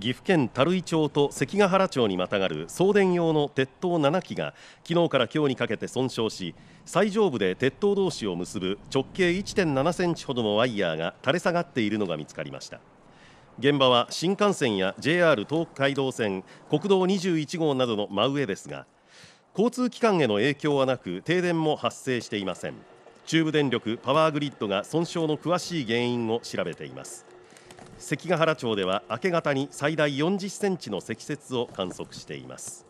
岐阜県樽井町と関ヶ原町にまたがる送電用の鉄塔7基が昨日から今日にかけて損傷し最上部で鉄塔同士を結ぶ直径1.7センチほどのワイヤーが垂れ下がっているのが見つかりました現場は新幹線や JR 東海道線国道21号などの真上ですが交通機関への影響はなく停電も発生していません中部電力パワーグリッドが損傷の詳しい原因を調べています関ヶ原町では明け方に最大40センチの積雪を観測しています